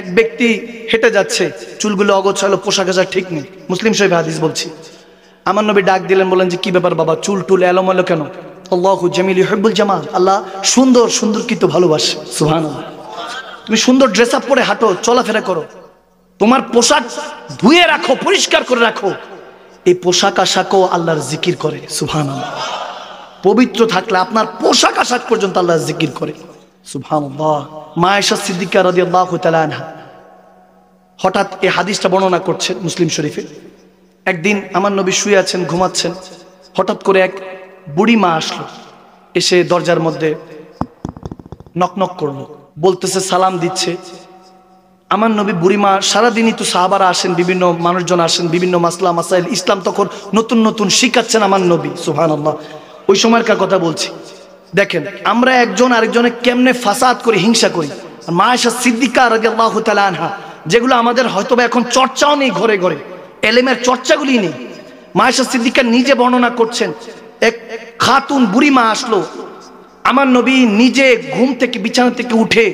এক ব্যক্তি হেঁটে যাচ্ছে চুলগুলো অগোছালো পোশাক আশাক ঠিক নেই মুসলিম সাহেব হাদিস বলছি আমার নবী ডাক দিলেন বলেন যে কি ব্যাপার বাবা চুল টুল এলোমেলো কেন আল্লাহ জামিল হেবুল জামাল আল্লাহ সুন্দর সুন্দর কিন্তু ভালোবাসে সুহান তুমি সুন্দর ড্রেস আপ পরে হাঁটো চলাফেরা করো তোমার পোশাক ধুয়ে রাখো পরিষ্কার করে রাখো এই পোশাক আশাকও আল্লাহর জিকির করে সুহান পবিত্র থাকলে আপনার পোশাক আশাক পর্যন্ত আল্লাহর জিকির করে সুহান মায়েশা সিদ্দিকা রাজি আল্লাহ তালা হঠাৎ এই হাদিসটা বর্ণনা করছেন মুসলিম শরীফে একদিন আমার নবী শুয়ে আছেন ঘুমাচ্ছেন হঠাৎ করে এক বুড়ি মা আসলো এসে দরজার মধ্যে নকনক করলো বলতেছে সালাম দিচ্ছে আমার নবী বুড়িমা সারাদিনই তো সাহাবারা আসেন বিভিন্ন মানুষজন আসেন বিভিন্ন মাসলা মাসাইল ইসলাম তখন নতুন নতুন শিখাচ্ছেন আমার নবী সুহান আল্লাহ ওই সময়কার কথা বলছি দেখেন আমরা একজন আরেকজনে কেমনে ফাসাদ করি হিংসা করি মায়াসা সিদ্দিকা রাজি আল্লাহ আনহা যেগুলো আমাদের হয়তো এখন চর্চাও নেই ঘরে ঘরে এলেমের চর্চাগুলি নেই মায়াসা সিদ্দিকা নিজে বর্ণনা করছেন এক খাতুন বুড়ি মা আসলো আমার নবী নিজে ঘুম থেকে বিছানা থেকে উঠে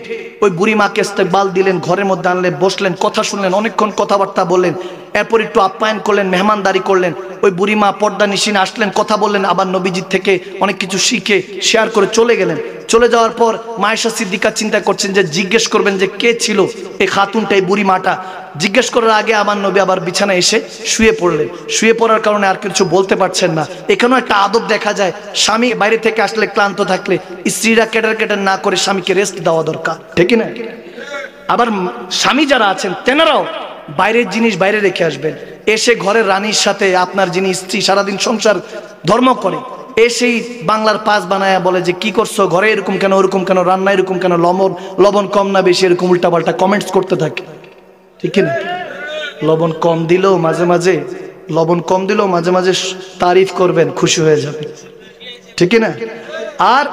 ওই বুড়ি মাকে বাল দিলেন ঘরের মধ্যে আনলেন বসলেন কথা শুনলেন অনেকক্ষণ কথাবার্তা বললেন এরপর একটু আপ্যায়ন করলেন মেহমানদারি করলেন ওই বুড়ি মা পর্দা নিশিনে আসলেন কথা বললেন আবার নবীজির থেকে অনেক কিছু শিখে শেয়ার করে চলে গেলেন চলে যাওয়ার পর মায়েশা সিদ্দিকা চিন্তা করছেন যে জিজ্ঞেস করবেন যে কে ছিল এই খাতুনটাই বুড়ি মাটা জিজ্ঞেস করার আগে আমার নবী আবার বিছানা এসে শুয়ে পড়লেন শুয়ে পড়ার কারণে আর কিছু বলতে পারছেন না এখানেও একটা আদব দেখা যায় স্বামী বাইরে থেকে আসলে ক্লান্ত থাকলে স্ত্রীরা কেটার কেটার না করে স্বামীকে রেস্ট দেওয়া দরকার ঠিক না আবার স্বামী যারা আছেন তেনারাও বাইরের জিনিস বাইরে রেখে আসবেন এসে ঘরের রানীর সাথে আপনার যিনি স্ত্রী সারাদিন সংসার ধর্ম করে এসেই বাংলার পাস বানায়া বলে যে কি করছো ঘরে এরকম কেন ওরকম কেন রান্না এরকম কেন লবণ লবণ কম না বেশি এরকম উল্টাপাল্টা কমেন্টস করতে থাকে ঠিক না লবণ কম দিলেও মাঝে মাঝে লবণ কম দিলেও মাঝে মাঝে তারিফ করবেন খুশি হয়ে যাবে ঠিক না আর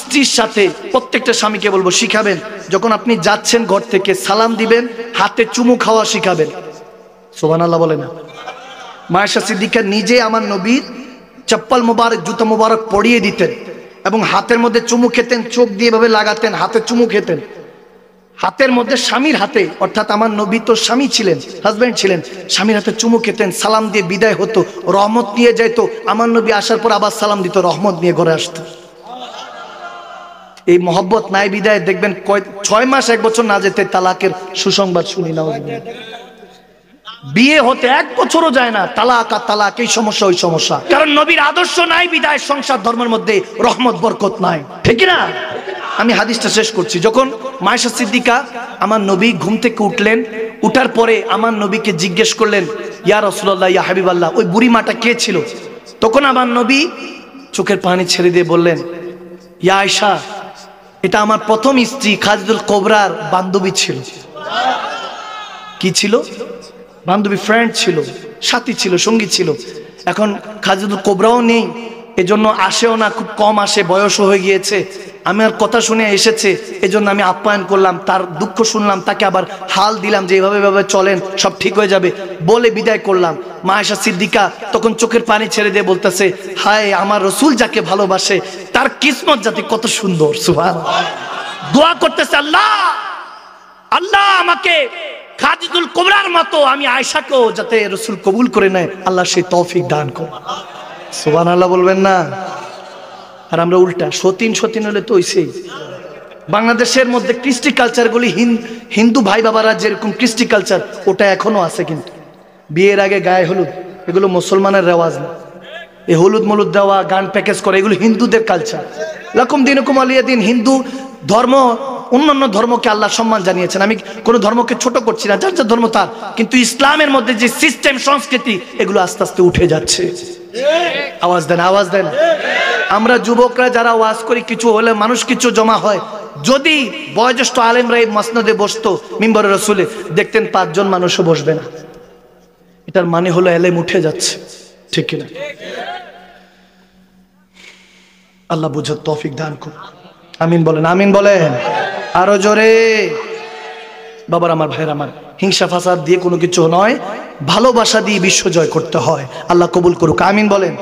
স্ত্রীর সাথে প্রত্যেকটা স্বামীকে বলবো শিখাবেন যখন আপনি যাচ্ছেন ঘর থেকে সালাম দিবেন হাতে চুমু খাওয়া শিখাবেন সোহান আল্লাহ বলে না মায়ের সাথে দীক্ষা নিজে আমার নবীর চপ্পল মোবারক জুতো মোবারক পরিয়ে দিতেন এবং হাতের মধ্যে চুমু খেতেন চোখ দিয়ে ভাবে লাগাতেন হাতে চুমু খেতেন হাতের মধ্যে স্বামীর হাতে অর্থাৎ আমার নবী তো স্বামী ছিলেন হাজব্যান্ড ছিলেন স্বামীর হাতে চুমু খেতেন সালাম দিয়ে বিদায় হতো রহমত নিয়ে যেত আমার নবী আসার পর আবার সালাম দিত রহমত নিয়ে ঘরে আসত এই মহব্বত নাই বিদায় দেখবেন কয় ছয় মাস এক বছর না যেতে তালাকের সুসংবাদ শুনি না বিয়ে হতে এক বছরও যায় না তালাক আর তালাক এই সমস্যা ওই সমস্যা কারণ নবীর আদর্শ নাই বিদায় সংসার ধর্মের মধ্যে রহমত বরকত নাই ঠিক না আমি হাদিসটা শেষ করছি যখন মায়েশা সিদ্দিকা আমার নবী ঘুম থেকে উঠলেন উঠার পরে আমার নবীকে জিজ্ঞেস করলেন ইয়া রসুল্লাহ ইয়া হাবিবাল্লাহ ওই বুড়ি মাটা কে ছিল তখন আমার নবী চোখের পানি ছেড়ে দিয়ে বললেন ইয়া আয়সা এটা আমার প্রথম স্ত্রী খাজিদুল কোবরার বান্ধবী ছিল কি ছিল বান্ধবী ফ্রেন্ড ছিল সাথী ছিল সঙ্গী ছিল এখন খাজিদুল কোবরাও নেই এজন্য আসেও না খুব কম আসে বয়সও হয়ে গিয়েছে আমি আর কথা শুনে এসেছে এজন্য আমি আপ্যায়ন করলাম তার দুঃখ শুনলাম তাকে আবার হাল দিলাম যে এভাবে এভাবে চলেন সব ঠিক হয়ে যাবে বলে বিদায় করলাম মা এসা সিদ্দিকা তখন চোখের পানি ছেড়ে দিয়ে বলতেছে হায় আমার রসুল যাকে ভালোবাসে তার কিসমত জাতি কত সুন্দর সুভান দোয়া করতেছে আল্লাহ আল্লাহ আমাকে খাদিদুল কোমরার মতো আমি আয়সাকেও যাতে রসুল কবুল করে নেয় আল্লাহ সেই তৌফিক দান কর সুবান আল্লাহ বলবেন না আর আমরা উল্টা সতীন সতীন হলে তো ওইসেই বাংলাদেশের মধ্যে কৃষ্টি কালচারগুলি হিন্দু ভাই বাবারা যেরকম কৃষ্টি কালচার ওটা এখনো আছে কিন্তু বিয়ের আগে গায়ে হলুদ এগুলো মুসলমানের রেওয়াজ না এই হলুদ মলুদ দেওয়া গান প্যাকেজ করা এগুলো হিন্দুদের কালচার লকম দিনকুম আলিয়া দিন হিন্দু ধর্ম অন্যান্য ধর্মকে আল্লাহ সম্মান জানিয়েছেন আমি কোনো ধর্মকে ছোট করছি না যার যার ধর্ম তার কিন্তু ইসলামের মধ্যে যে সিস্টেম সংস্কৃতি এগুলো আস্তে আস্তে উঠে যাচ্ছে আওয়াজ দেন আওয়াজ দেন আমরা যুবকরা যারা ওয়াজ করি কিছু হলে মানুষ কিছু জমা হয় যদি বয়োজ্যেষ্ঠ আলেমরা এই মসনদে বসতো মিম্বর রসুলে দেখতেন পাঁচজন মানুষও বসবে না এটার মানে হলো এলেম উঠে যাচ্ছে ঠিক কিনা আল্লাহ বুঝার তফিক দান করুন আমিন বলেন আমিন বলেন আরো জোরে বাবার আমার ভাইয়ের আমার হিংসা ফাসাদ দিয়ে কোনো কিছু নয় ভালোবাসা দিয়ে বিশ্ব জয় করতে হয় আল্লাহ কবুল করুক আমিন বলেন